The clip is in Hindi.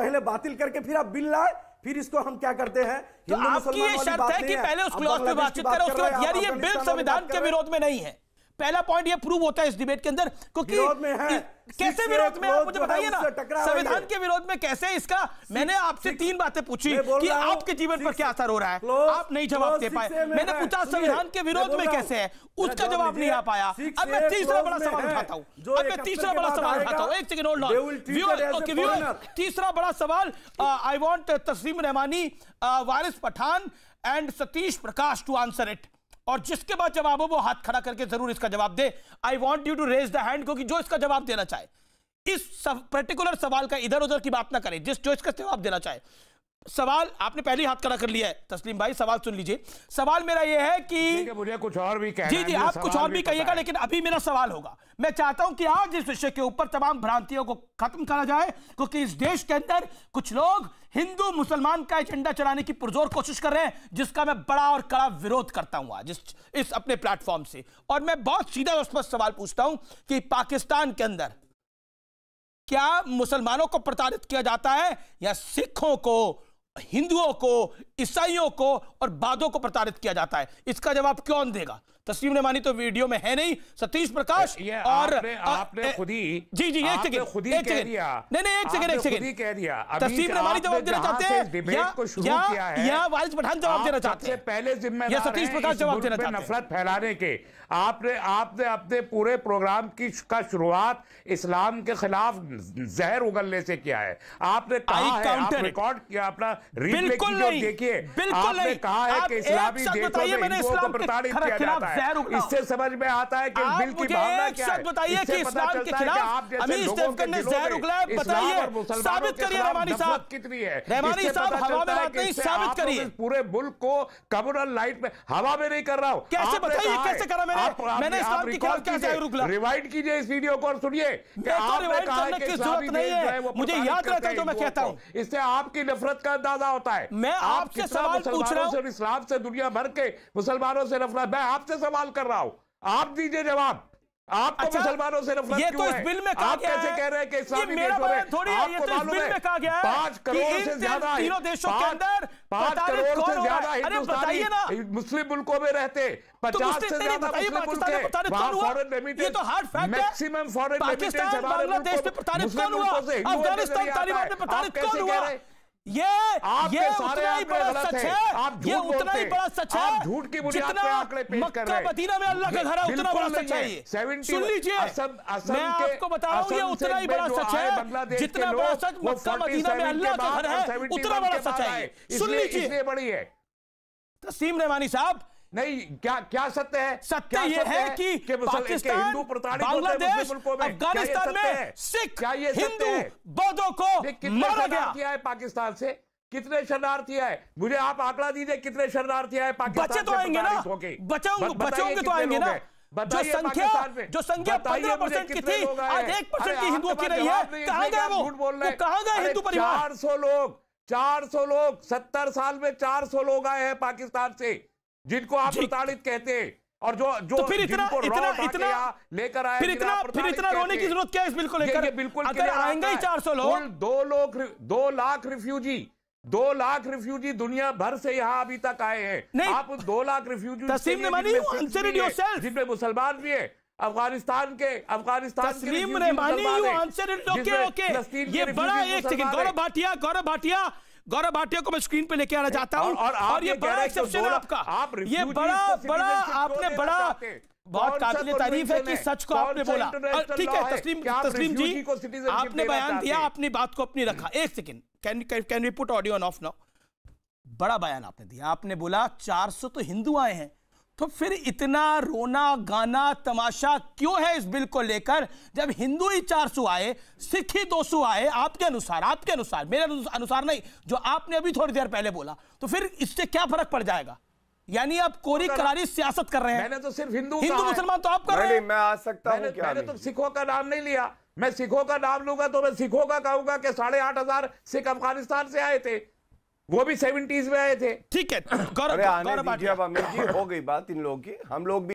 पहले बातिल करके फिर आप बिल लाए फिर इसको हम क्या करते हैं तो आपकी ये शर्त है कि पहले उस क्लॉज पे बातचीत करें उसके बाद यार ये बिल संविधान के विरोध में नहीं है पहला पॉइंट ये प्रूव होता है इस डिबेट के अंदर क्योंकि कैसे विरोध में आप मुझे तो बताइए ना संविधान के विरोध में कैसे इसका मैंने आपसे तीन बातें पूछी कि आपके जीवन पर क्या असर हो रहा है आप नहीं जवाब दे पाए मैंने पूछा संविधान के विरोध में कैसे है उसका जवाब नहीं आ पाया अब मैं तीसरा बड़ा सवाल उठाता हूँ अब मैं तीसरा बड़ा सवाल उठाता हूँ एक सेकंड तीसरा बड़ा सवाल I want Taslim Rahmani Waris Pathan and Satish Prakash to answer it और जिसके बाद जवाब हो वो हाथ खड़ा करके जरूर इसका जवाब दे I want you to raise the hand क्योंकि जो इसका जवाब देना चाहे इस पर्टिकुलर सवाल का इधर उधर की बात ना करें जिस जो इसका जवाब देना चाहे सवाल आपने पहले हाथ खड़ा कर लिया है तस्लीम भाई सवाल सुन लीजिए सवाल मेरा यह है कि मुझे कुछ और भी कहना जी जी आप कुछ और भी कहिएगा लेकिन अभी मेरा सवाल होगा मैं चाहता हूं कि आज इस विषय के ऊपर तमाम भ्रांतियों को खत्म करा जाए क्योंकि इस देश के अंदर कुछ लोग हिंदू मुसलमान का एजेंडा चलाने की पुरजोर कोशिश कर रहे हैं जिसका मैं बड़ा और कड़ा विरोध करता हूं आज इस, इस अपने प्लेटफॉर्म से और मैं बहुत सीधा और स्पष्ट सवाल पूछता हूं कि पाकिस्तान के अंदर क्या मुसलमानों को प्रताड़ित किया जाता है या सिखों को हिंदुओं को ईसाइयों को और बादों को प्रताड़ित किया जाता है इसका जवाब कौन देगा तस्लीम ने मानी तो वीडियो में है नहीं सतीश प्रकाश ये और आपने, खुद ही जी जी एक सेकंड खुद ही कह दिया नहीं नहीं एक सेकंड एक सेकंड कह दिया तस्लीम ने मानी जवाब तो देना चाहते हैं डिबेट को शुरू किया है या वारिस पठान जवाब देना चाहते हैं पहले जिम्मेदार सतीश प्रकाश जवाब देना चाहते हैं नफरत फैलाने के आपने आपने अपने पूरे प्रोग्राम की का शुरुआत इस्लाम के खिलाफ जहर उगलने से किया है आपने कहा है आप रिकॉर्ड किया अपना रिप्ले देखिए आपने कहा है कि इस्लामी देशों में हिंदुओं को प्रताड़ित किया जाता है हाँ। इससे समझ में आता है कि बिल की भावना क्या है बताइए कि इस्लाम के खिलाफ ने जहर उगलाया बताइए साबित करिए रहमानी साहब कितनी है रहमानी साहब हवा में बात नहीं साबित करिए पूरे मुल्क को कम्युनल लाइट में हवा में नहीं कर रहा हूं कैसे बताइए कैसे करा मैंने मैंने इस्लाम के खिलाफ क्या जहर उगला रिवाइंड कीजिए इस वीडियो को और सुनिए मुझे याद रहता है जो मैं कहता हूँ तो। इससे आपकी नफरत का अंदाजा होता है मैं आपसे सवाल पूछ रहा हूँ इस्लाम से दुनिया भर के मुसलमानों से नफरत मैं आपसे सवाल कर रहा हूं आप दीजिए जवाब आपको तो अच्छा, मुसलमानों से नफरत ये तो इस बिल में कहा गया है कह रहे कि ये मेरा बयान थोड़ी है ये तो इस बिल में कहा गया है पांच करोड़ से ज्यादा तीनों देशों के अंदर पांच करोड़ से ज्यादा हिंदुस्तानी मुस्लिम मुल्कों में रहते तो पचास से ज्यादा मुस्लिम मुल्क तो है वहाँ फॉरेन रेमिटेंस तो हार्ड फैक्ट है मैक्सिमम फॉरेन रेमिटेंस हमारे मुल्कों से अफगानिस्तान तालिबान ने प्रताड़ित कौन हुआ ये ये उतना ही बड़ा सच है आप ये उतना ही बड़ा सच है झूठ की बुनियाद पे आंकड़े पेश कर रहे हैं मदीना में अल्लाह का घर है उतना बड़ा सच है ये सुन लीजिए असम असम मैं आपको बता रहा हूं ये उतना ही बड़ा सच है जितना बड़ा सच मक्का मदीना में अल्लाह का घर है उतना बड़ा सच है सुन लीजिए बड़ी है तसीम रहमानी साहब नहीं क्या क्या सत्य है सत्य ये है कि पाकिस्तान हिंदू बांग्लादेश अफगानिस्तान में सिख क्या ये हिंदू बौद्धों को मारा गया किया है पाकिस्तान से कितने शरणार्थी आए मुझे आप आंकड़ा दीजिए कितने शरणार्थी आए पाकिस्तान बचे तो आएंगे ना बचे बचे तो आएंगे ना जो संख्या जो संख्या पंद्रह परसेंट की थी आज एक परसेंट की हिंदुओं की रही है कहा गए वो, वो कहा गए हिंदू परिवार चार सौ लोग चार सौ लोग सत्तर साल में चार सौ लोग आए हैं पाकिस्तान से जिनको आप प्रताड़ित कहते और जो जो तो फिर इतना इतना इतना लेकर आए फिर इतना फिर इतना रोने की जरूरत क्या है इस बिल को लेकर बिल्कुल अगर आएंगे ही चार सौ लोग दो लोग दो लाख रिफ्यूजी दो लाख रिफ्यूजी दुनिया भर से यहाँ अभी तक आए हैं नहीं आप दो लाख रिफ्यूजी जिनमें मुसलमान भी है अफगानिस्तान के अफगानिस्तान के ये बड़ा एक सेकंड गौरव भाटिया गौरव भाटिया गौरव भाटिया को मैं स्क्रीन पे लेके आना चाहता हूँ और, और, और ये बड़ा एक्सेप्शन है आपका आप ये बड़ा बड़ा आपने बड़ा बहुत काबिल तारीफ है कि सच को आपने बोला ठीक है तस्लीम तस्लीम जी आपने बयान दिया अपनी बात को अपनी रखा एक second can can we put audio on off now बड़ा बयान आपने दिया आपने बोला 400 तो हिंदू आए हैं तो फिर इतना रोना गाना तमाशा क्यों है इस बिल को लेकर जब हिंदू ही चार सौ आए सिख ही दो सौ आए आपके अनुसार आपके अनुसार मेरे अनुसार नहीं जो आपने अभी थोड़ी देर पहले बोला तो फिर इससे क्या फर्क पड़ जाएगा यानी आप कोरी करारी सियासत कर रहे हैं मैंने तो सिर्फ हिंदू हिंदू मुसलमान तो आप कर रहे हैं मैं आ सकता हूं क्या मैंने तो सिखों का नाम नहीं लिया मैं सिखों का नाम लूंगा तो मैं सिखों का कहूंगा कि साढ़े आठ हजार सिख अफगानिस्तान से आए थे वो भी सेवेंटीज में आए थे ठीक है गौरव गौरव हो गई बात इन लोगों की हम लोग भी